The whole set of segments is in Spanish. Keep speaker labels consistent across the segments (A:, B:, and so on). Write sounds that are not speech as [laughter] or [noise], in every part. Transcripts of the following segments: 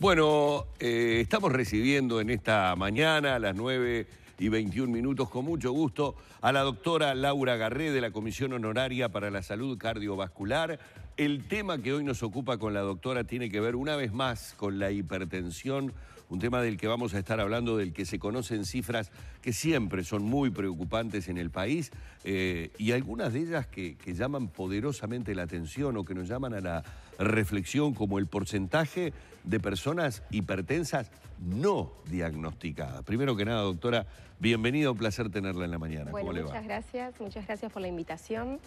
A: Bueno, eh, estamos recibiendo en esta mañana a las 9 y 21 minutos con mucho gusto a la doctora Laura Garré de la Comisión Honoraria para la Salud Cardiovascular. El tema que hoy nos ocupa con la doctora tiene que ver una vez más con la hipertensión un tema del que vamos a estar hablando, del que se conocen cifras que siempre son muy preocupantes en el país eh, y algunas de ellas que, llaman poderosamente la atención o que nos llaman a la reflexión, como el porcentaje de personas hipertensas no diagnosticadas. Primero que nada, doctora, bienvenido. un placer tenerla en la mañana.
B: Bueno, muchas gracias, muchas gracias por la invitación.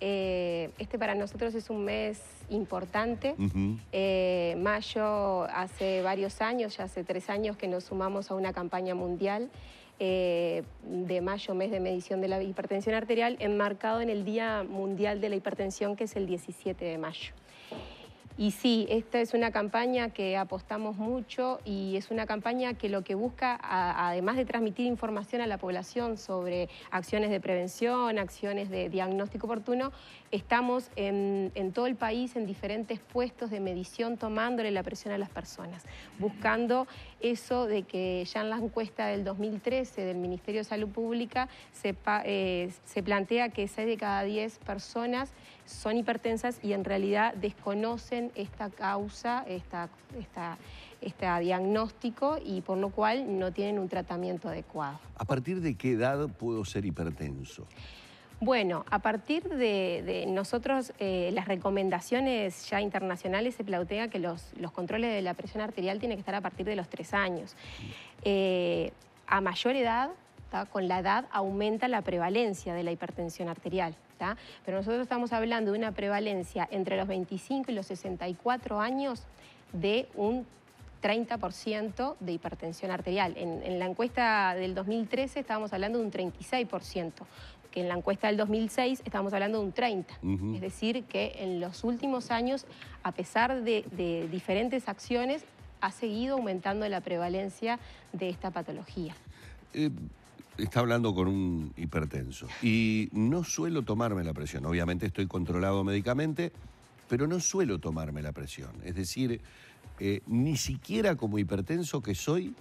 B: Eh, este para nosotros es un mes importante. Eh, mayo hace varios años, ya hace tres años que nos sumamos a una campaña mundial eh, de mayo, mes de medición de la hipertensión arterial, enmarcado en el Día Mundial de la Hipertensión, que es el 17 de mayo. Y sí, esta es una campaña que apostamos mucho y es una campaña que lo que busca, además de transmitir información a la población sobre acciones de prevención, acciones de diagnóstico oportuno, estamos en, todo el país en diferentes puestos de medición tomándole la presión a las personas, buscando eso de que ya en la encuesta del 2013 del Ministerio de Salud Pública se, eh, se plantea que 6 de cada 10 personas son hipertensas y en realidad desconocen esta causa, esta, este diagnóstico y por lo cual no tienen un tratamiento adecuado.
A: ¿A partir de qué edad puedo ser hipertenso?
B: Bueno, a partir de, nosotros, eh, las recomendaciones ya internacionales se plantea que los, controles de la presión arterial tienen que estar a partir de los tres años. Mm. Eh, a mayor edad, con la edad aumenta la prevalencia de la hipertensión arterial pero nosotros estamos hablando de una prevalencia entre los 25 y los 64 años de un 30% de hipertensión arterial. En, la encuesta del 2013 estábamos hablando de un 36%, que en la encuesta del 2006 estábamos hablando de un 30%. Es decir, que en los últimos años, a pesar de, diferentes acciones, ha seguido aumentando la prevalencia de esta patología.
A: Eh, está hablando con un hipertenso y no suelo tomarme la presión. Obviamente estoy controlado médicamente, pero no suelo tomarme la presión. Es decir, eh, ni siquiera como hipertenso que soy,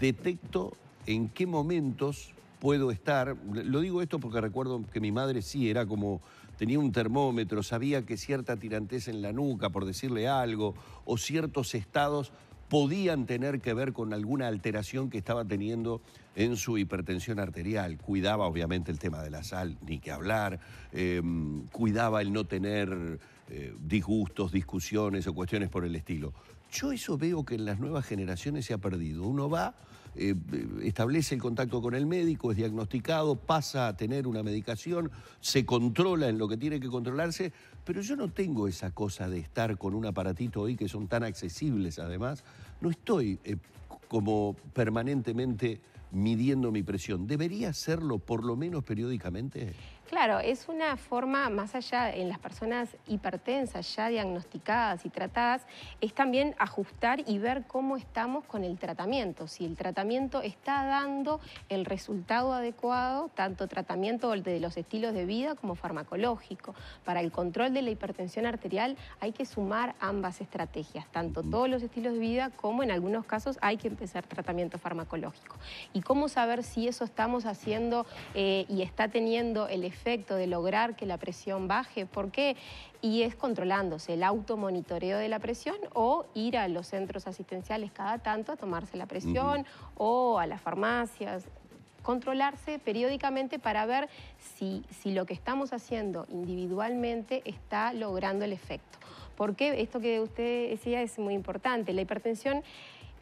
A: detecto en qué momentos puedo estar. Lo digo esto porque recuerdo que mi madre sí era como, tenía un termómetro, sabía que cierta tirantez en la nuca, por decirle algo, o ciertos estados podían tener que ver con alguna alteración que estaba teniendo en su hipertensión arterial. Cuidaba obviamente el tema de la sal, ni que hablar, em, cuidaba el no tener eh, disgustos, discusiones o cuestiones por el estilo. Yo eso veo que en las nuevas generaciones se ha perdido. Uno va eh, establece el contacto con el médico, es diagnosticado, pasa a tener una medicación, se controla en lo que tiene que controlarse, pero yo no tengo esa cosa de estar con un aparatito hoy que son tan accesibles además, no estoy eh, como permanentemente midiendo mi presión. ¿Debería hacerlo por lo menos periódicamente?
B: Claro, es una forma, más allá en las personas hipertensas ya diagnosticadas y tratadas, es también ajustar y ver cómo estamos con el tratamiento, si el tratamiento está dando el resultado adecuado, tanto tratamiento de los estilos de vida como farmacológico. Para el control de la hipertensión arterial hay que sumar ambas estrategias, tanto mm. todos los estilos de vida como en algunos casos hay que empezar tratamiento farmacológico. ¿Y cómo saber si eso estamos haciendo eh, y está teniendo el efecto? de lograr que la presión baje. ¿Por qué? Y es controlándose el automonitoreo de la presión o ir a los centros asistenciales cada tanto a tomarse la presión o a las farmacias controlarse periódicamente para ver si, si, lo que estamos haciendo individualmente está logrando el efecto. Porque esto que usted decía es muy importante. La hipertensión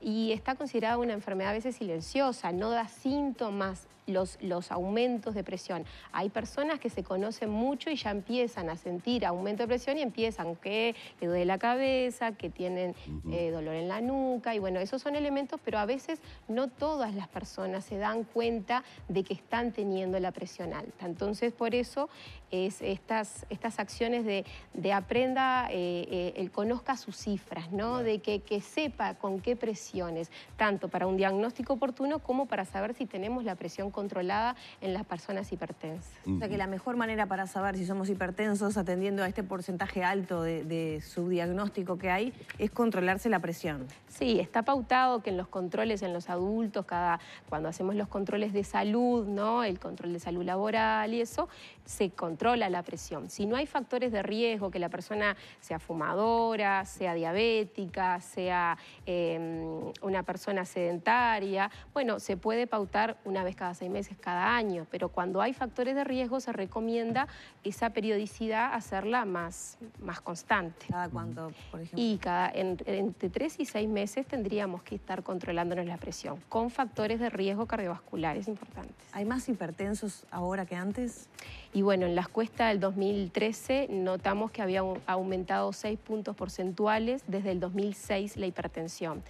B: y está considerada una enfermedad a veces silenciosa, no da síntomas los, aumentos de presión. Hay personas que se conocen mucho y ya empiezan a sentir aumento de presión y empiezan que le duele la cabeza, que tienen eh, dolor en la nuca y bueno, esos son elementos, pero a veces no todas las personas se dan cuenta de que están teniendo la presión alta. Entonces, por eso es estas, estas acciones de, aprenda, eh, eh, el conozca sus cifras, ¿no? De que, que sepa con qué presiones, tanto para un diagnóstico oportuno como para saber si tenemos la presión controlada en las personas hipertensas. O sea que la mejor manera para saber si somos hipertensos, atendiendo a este porcentaje alto de, de subdiagnóstico que hay, es controlarse la presión. Sí, está pautado que en los controles en los adultos, cada, cuando hacemos los controles de salud, ¿no? el control de salud laboral y eso, se controla la presión. Si no hay factores de riesgo, que la persona sea fumadora, sea diabética, sea em, una persona sedentaria, bueno, se puede pautar una vez cada meses cada año, pero cuando hay factores de riesgo se recomienda esa periodicidad hacerla más, más constante. ¿Cada cuánto, por ejemplo? Y cada, entre tres y seis meses tendríamos que estar controlándonos la presión con factores de riesgo cardiovasculares importantes. ¿Hay más hipertensos ahora que antes? Y bueno, en las cuestas del 2013 notamos que había aumentado 6 puntos porcentuales desde el 2006 la hipertensión.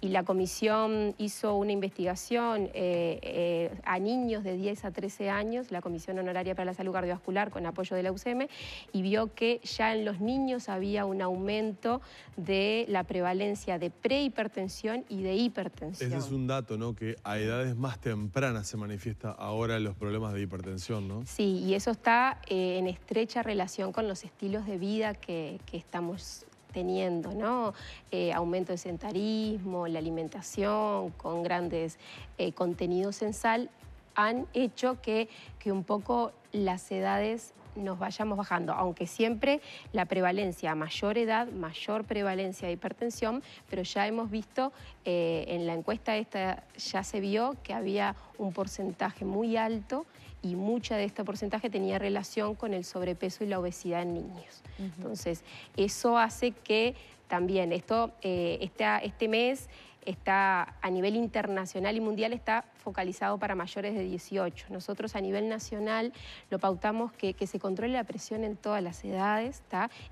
B: Y la comisión hizo una investigación eh, eh, a niños de 10 a 13 años, la Comisión Honoraria para la Salud Cardiovascular con apoyo de la UCM, y vio que ya en los niños había un aumento de la prevalencia de prehipertensión y de hipertensión. Ese es
C: un dato, ¿no? Que a edades más tempranas se manifiesta ahora los problemas de hipertensión,
B: ¿no? Sí, y eso está eh, en estrecha relación con los estilos de vida que, estamos teniendo, ¿no? Eh, aumento del sentarismo, la alimentación con grandes eh, contenidos en sal han hecho que, que un poco las edades nos vayamos bajando, aunque siempre la prevalencia a mayor edad, mayor prevalencia de hipertensión, pero ya hemos visto eh, en la encuesta esta, ya se vio que había un porcentaje muy alto y mucha de este porcentaje tenía relación con el sobrepeso y la obesidad en niños. Entonces, eso hace que también esto, este, este mes está a nivel internacional y mundial está focalizado para mayores de 18. Nosotros a nivel nacional lo pautamos que, se controle la presión en todas las edades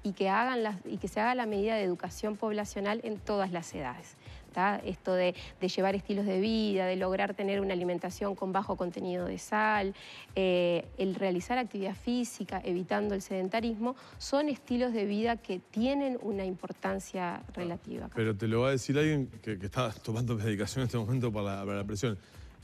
B: y, que hagan y que se haga la medida de educación poblacional en todas las edades. Esto de, llevar estilos de vida, de lograr tener una alimentación con bajo contenido de sal, eh, el realizar actividad física, evitando el sedentarismo, son estilos de vida que tienen una importancia relativa.
C: Pero te lo va a decir alguien que, que está tomando medicación en este momento para la, presión.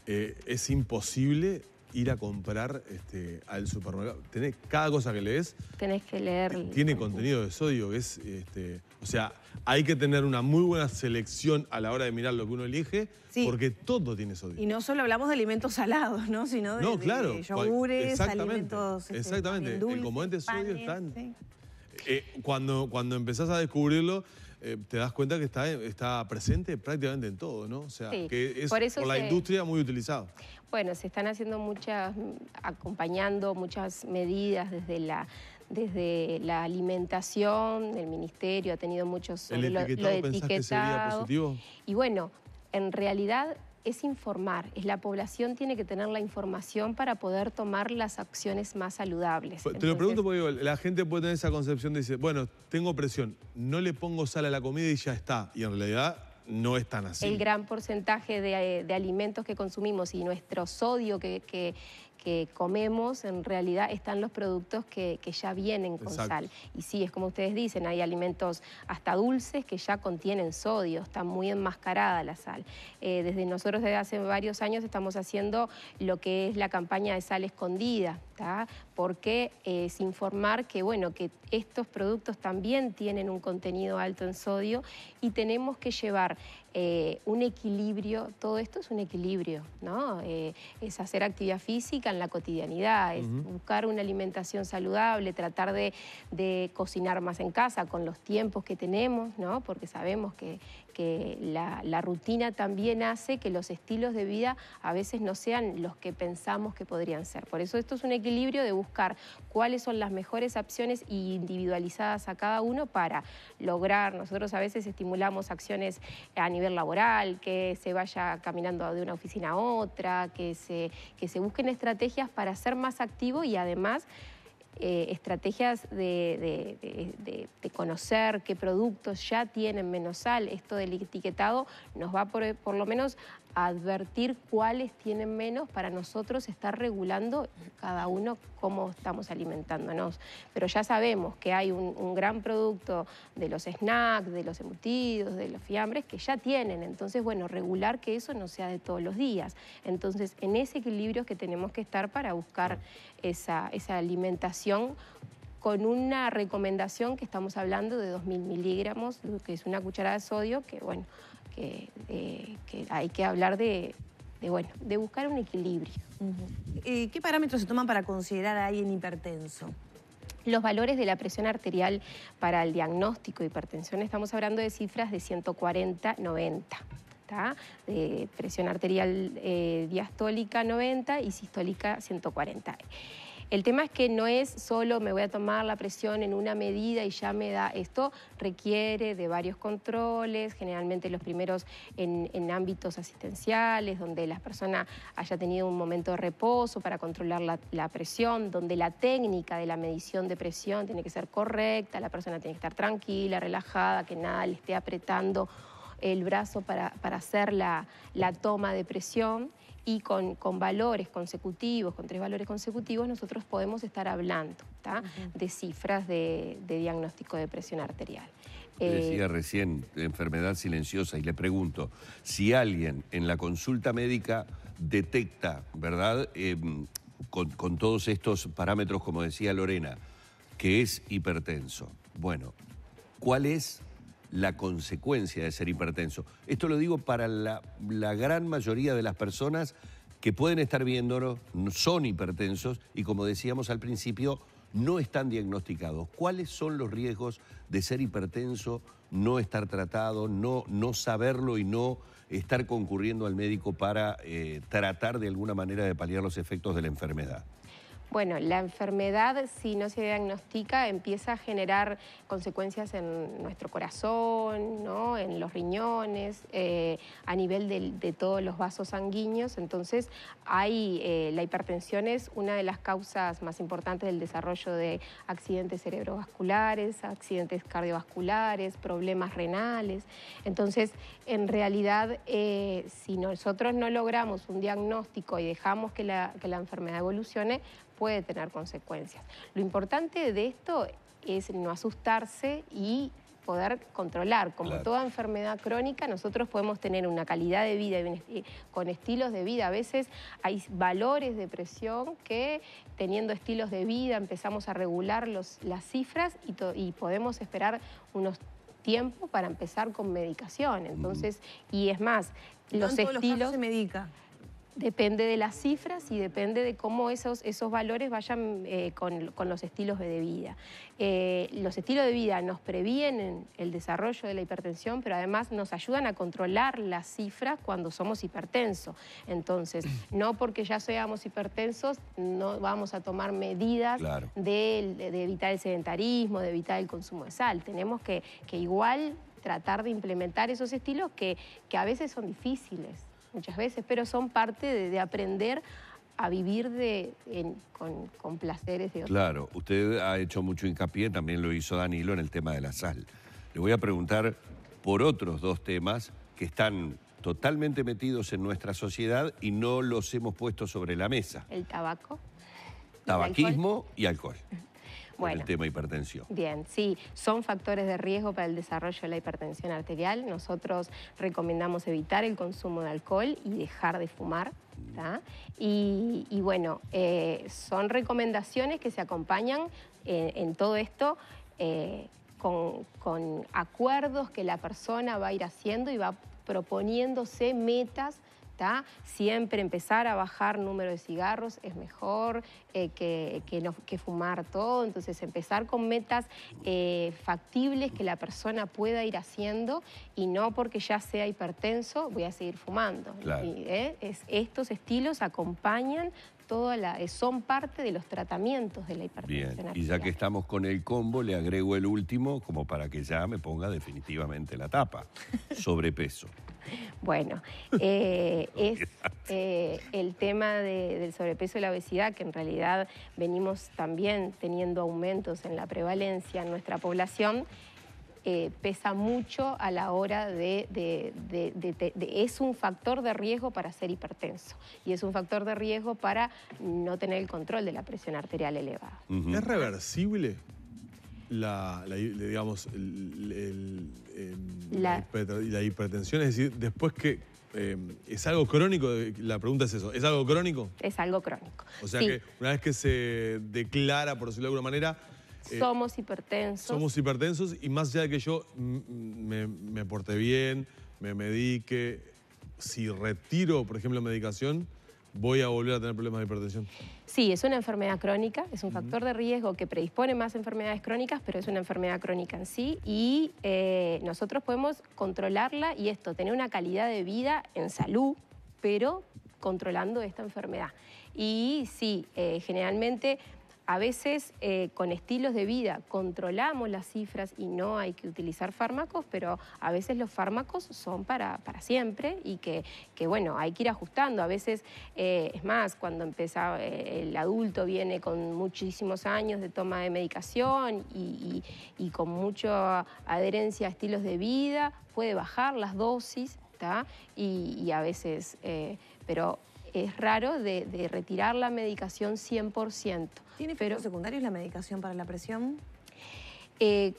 C: Eh, es imposible ir a comprar este, al supermercado. Tenés, cada cosa que lees.
B: Tenés que leer. Eh,
C: tiene contenido de sodio, es. Este, o sea, hay que tener una muy buena selección a la hora de mirar lo que uno elige, porque todo tiene sodio.
B: Y no solo hablamos de alimentos [laughs] salados, ¿no? Sino de, claro. yogures, alimentos este, Exactamente, el
C: eh, cuando, cuando empezás a descubrirlo, eh, te das cuenta que está, está presente prácticamente en todo, ¿no? O sea, es por, la industria muy utilizado.
B: Bueno, se están haciendo muchas, acompañando muchas medidas desde la desde la alimentación, el ministerio ha tenido muchos lo, etiquetado, y bueno, en realidad es informar, es la población tiene que tener la información para poder tomar las acciones más saludables. Te lo pregunto
C: porque la gente puede tener esa concepción de decir, bueno, tengo presión, no le pongo sal a la comida y ya está. Y en realidad no es tan así. El
B: gran porcentaje de, eh, alimentos que consumimos y nuestro sodio que, que comemos en realidad están los productos que, ya vienen con sal. Y sí, es como ustedes dicen, hay alimentos hasta dulces que ya contienen sodio, está muy enmascarada la sal. Eh, desde nosotros desde hace varios años estamos haciendo lo que es la campaña de sal escondida, porque eh, es informar que, bueno, que estos productos también tienen un contenido alto en sodio y tenemos que llevar eh, un equilibrio, todo esto es un equilibrio, ¿no? Eh, es hacer actividad física en la cotidianidad, es buscar una alimentación saludable, tratar de, cocinar más en casa con los tiempos que tenemos, ¿no? Porque sabemos que, que la, rutina también hace que los estilos de vida a veces no sean los que pensamos que podrían ser. Por eso esto es un equilibrio de buscar cuáles son las mejores acciones individualizadas a cada uno para lograr, nosotros a veces estimulamos acciones a nivel laboral, que se vaya caminando de una oficina a otra, que se, que se busquen estrategias para ser más activo y además eh, estrategias de, conocer qué productos ya tienen menos sal. Esto del etiquetado nos va por, lo menos a advertir cuáles tienen menos para nosotros estar regulando cada uno cómo estamos alimentándonos. Pero ya sabemos que hay un, gran producto de los snacks, de los embutidos, de los fiambres que ya tienen. Entonces, bueno, regular que eso no sea de todos los días. Entonces, en ese equilibrio es que tenemos que estar para buscar esa alimentación con una recomendación que estamos hablando de 2.000 miligramos, que es una cucharada de sodio, que bueno, que, eh, hay que hablar de, bueno, de buscar un equilibrio. Eh, ¿Qué parámetros se toman para considerar a alguien hipertenso? Los valores de la presión arterial para el diagnóstico de hipertensión, estamos hablando de cifras de 140-90. De presión arterial eh, diastólica 90 y sistólica 140. El tema es que no es solo me voy a tomar la presión en una medida y ya me da. Esto requiere de varios controles, generalmente los primeros en, ámbitos asistenciales, donde la persona haya tenido un momento de reposo para controlar la presión, donde la técnica de la medición de presión tiene que ser correcta, la persona tiene que estar tranquila, relajada, que nada le esté apretando el brazo para, hacer la, toma de presión y con, con, valores consecutivos, con tres valores consecutivos, nosotros podemos estar hablando de cifras de, diagnóstico de presión arterial. Yo decía
A: eh, recién enfermedad silenciosa y le pregunto, si alguien en la consulta médica detecta, ¿verdad? Em, con, con todos estos parámetros, como decía Lorena, que es hipertenso. Bueno, ¿cuál es la consecuencia de ser hipertenso. Esto lo digo para la, gran mayoría de las personas que pueden estar viéndonos, son hipertensos y como decíamos al principio, no están diagnosticados. ¿Cuáles son los riesgos de ser hipertenso, no estar tratado, no, no saberlo y no estar concurriendo al médico para eh, tratar de alguna manera de paliar los efectos de la enfermedad?
B: bueno, la enfermedad, si no se diagnostica, empieza a generar consecuencias en nuestro corazón, ¿no? en los riñones, eh, a nivel de, todos los vasos sanguíneos. Entonces, hay, eh, la hipertensión es una de las causas más importantes del desarrollo de accidentes cerebrovasculares, accidentes cardiovasculares, problemas renales. Entonces, en realidad, eh, si nosotros no logramos un diagnóstico y dejamos que la enfermedad evolucione, puede tener consecuencias. Lo importante de esto es no asustarse y poder controlar. Como toda enfermedad crónica, nosotros podemos tener una calidad de vida eh, con estilos de vida. A veces hay valores de presión que teniendo estilos de vida empezamos a regular las cifras y, podemos esperar unos tiempos para empezar con medicación. Mm. Entonces, y es más, los estilos... se medica. Depende de las cifras y depende de cómo esos, esos valores vayan eh, con, los estilos de vida. Eh, los estilos de vida nos previenen el desarrollo de la hipertensión, pero además nos ayudan a controlar las cifras cuando somos hipertensos. Entonces, [clears throat] no porque ya seamos hipertensos, no vamos a tomar medidas de, evitar el sedentarismo, de evitar el consumo de sal. Tenemos que, igual tratar de implementar esos estilos que a veces son difíciles muchas veces, pero son parte de, aprender a vivir de, con, placeres de otros. Claro,
A: usted ha hecho mucho hincapié, también lo hizo Danilo en el tema de la sal. Le voy a preguntar por otros dos temas que están totalmente metidos en nuestra sociedad y no los hemos puesto sobre la mesa.
B: El tabaco.
A: Tabaquismo Y alcohol el tema hipertensión.
B: Bien, sí, son factores de riesgo para el desarrollo de la hipertensión arterial. Nosotros recomendamos evitar el consumo de alcohol y dejar de fumar. Y, bueno, eh, son recomendaciones que se acompañan en, todo esto. Eh, con acuerdos que la persona va a ir haciendo y va proponiéndose metas Siempre empezar a bajar número de cigarros es mejor eh, que, que, fumar todo, entonces empezar con metas eh, factibles que la persona pueda ir haciendo y no porque ya sea hipertenso voy a seguir fumando. Eh, estos estilos acompañan Toda la, son parte de los tratamientos de la hipertensión. Bien, y ya que
A: estamos con el combo, le agrego el último como para que ya me ponga definitivamente la tapa. [laughs] Sobrepeso.
B: Bueno, eh, [laughs] es eh, el tema del sobrepeso y la obesidad, que en realidad venimos también teniendo aumentos en la prevalencia en nuestra población. Eh, pesa mucho a la hora de, es un factor de riesgo para ser hipertenso y es un factor de riesgo para no tener el control de la presión arterial elevada.
C: ¿Es reversible? la, digamos, em, la. hipertensión? Es decir, después que... Em, ¿Es algo crónico? La pregunta es eso. ¿Es algo crónico?
B: Es algo crónico.
C: O sea que una vez que se declara, por decirlo de alguna manera, eh, somos
B: hipertensos. Somos
C: hipertensos y más allá de que yo me, me porte bien, me medique, si retiro, por ejemplo, medicación, voy a volver a tener problemas de hipertensión.
B: Sí, es una enfermedad crónica, es un factor de riesgo que predispone más enfermedades crónicas, pero es una enfermedad crónica en sí y eh, nosotros podemos controlarla y esto, tener una calidad de vida en salud, pero controlando esta enfermedad. Y sí, eh, generalmente a veces eh, con estilos de vida controlamos las cifras y no hay que utilizar fármacos, pero a veces los fármacos son para, para siempre y que, bueno, hay que ir ajustando. A veces, eh, es más, cuando empieza eh, el adulto viene con muchísimos años de toma de medicación y, con mucha adherencia a estilos de vida, puede bajar las dosis está y, y a veces, pero es raro de, retirar la medicación 100%. ¿Tiene efectos secundarios la medicación para la presión? Eh,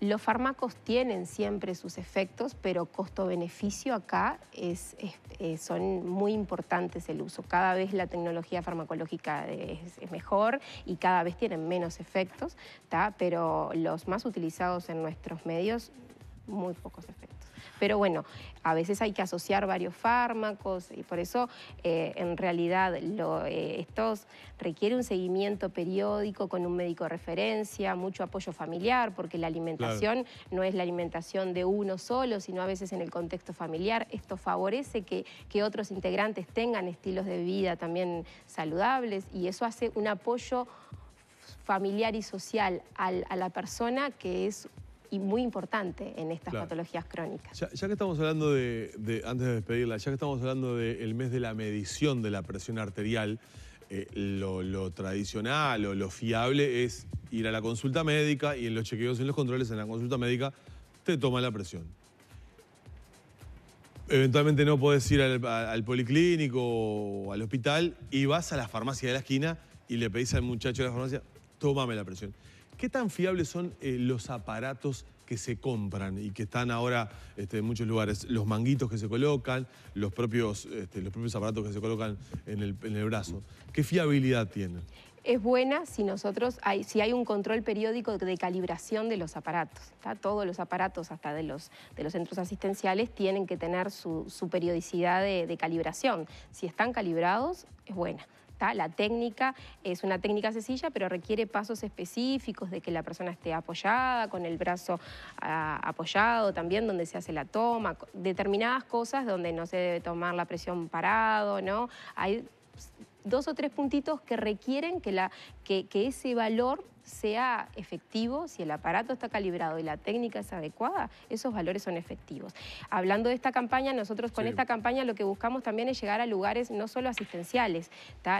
B: los fármacos tienen siempre sus efectos, pero costo-beneficio acá es, eh, son muy importantes el uso. Cada vez la tecnología farmacológica es, mejor y cada vez tienen menos efectos, pero los más utilizados en nuestros medios muy pocos efectos. Pero bueno, a veces hay que asociar varios fármacos y por eso eh, en realidad lo, eh, estos requiere un seguimiento periódico con un médico de referencia, mucho apoyo familiar, porque la alimentación no es la alimentación de uno solo, sino a veces en el contexto familiar. Esto favorece que, otros integrantes tengan estilos de vida también saludables y eso hace un apoyo familiar y social a la persona que es y muy importante en estas patologías crónicas.
C: Ya, que estamos hablando de, antes de despedirla, ya que estamos hablando del mes de la medición de la presión arterial, eh, lo, tradicional o lo fiable es ir a la consulta médica y en los chequeos, en los controles, en la consulta médica, te toma la presión. Eventualmente no podés ir al, al policlínico o al hospital y vas a la farmacia de la esquina y le pedís al muchacho de la farmacia, tómame la presión. ¿Qué tan fiables son eh, los aparatos que se compran y que están ahora este, en muchos lugares? Los manguitos que se colocan, los propios, este, los propios aparatos que se colocan en el, brazo. ¿Qué fiabilidad tienen?
B: es buena si nosotros hay, si hay un control periódico de calibración de los aparatos. Todos los aparatos, hasta de los, de los centros asistenciales, tienen que tener su, periodicidad de calibración. Si están calibrados, es buena la técnica, es una técnica sencilla, pero requiere pasos específicos de que la persona esté apoyada, con el brazo ah, apoyado también, donde se hace la toma, determinadas cosas donde no se debe tomar la presión parado, ¿no? Hay dos o tres puntitos que requieren que, la, que ese valor sea efectivo, si el aparato está calibrado y la técnica es adecuada, esos valores son efectivos. Hablando de esta campaña, nosotros con esta campaña lo que buscamos también es llegar a lugares no solo asistenciales.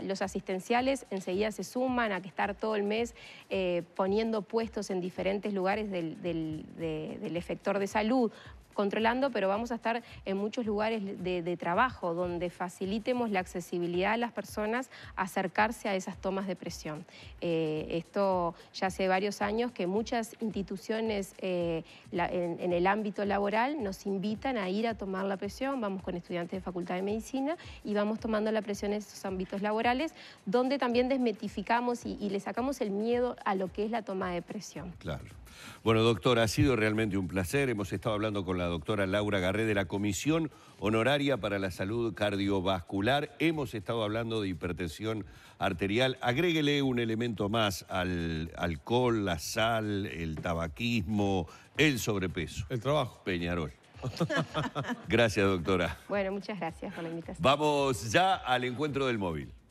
B: Los asistenciales enseguida se suman a que estar todo el mes eh, poniendo puestos en diferentes lugares del, del efector de salud controlando, pero vamos a estar en muchos lugares de, trabajo donde facilitemos la accesibilidad a las personas a acercarse a esas tomas de presión. Eh, esto ya hace varios años que muchas instituciones eh, en, el ámbito laboral nos invitan a ir a tomar la presión, vamos con estudiantes de Facultad de Medicina y vamos tomando la presión en esos ámbitos laborales, donde también desmetificamos y, y le sacamos el miedo a lo que es la toma de presión. Claro.
A: Bueno, doctora, ha sido realmente un placer. Hemos estado hablando con la doctora Laura Garré de la Comisión Honoraria para la Salud Cardiovascular. Hemos estado hablando de hipertensión arterial. Agréguele un elemento más al alcohol, la sal, el tabaquismo, el sobrepeso. El trabajo. Peñarol. [laughs] gracias, doctora.
B: Bueno, muchas gracias por la invitación.
A: Vamos ya al encuentro del móvil.